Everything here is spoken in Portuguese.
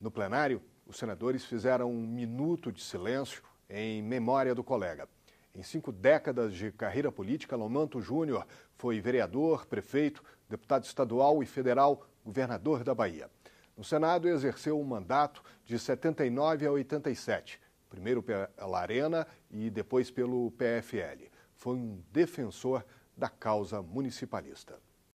No plenário, os senadores fizeram um minuto de silêncio em memória do colega. Em cinco décadas de carreira política, Lomanto Júnior foi vereador, prefeito, deputado estadual e federal, governador da Bahia. No Senado, exerceu o um mandato de 79 a 87, primeiro pela Arena e depois pelo PFL. Foi um defensor da causa municipalista.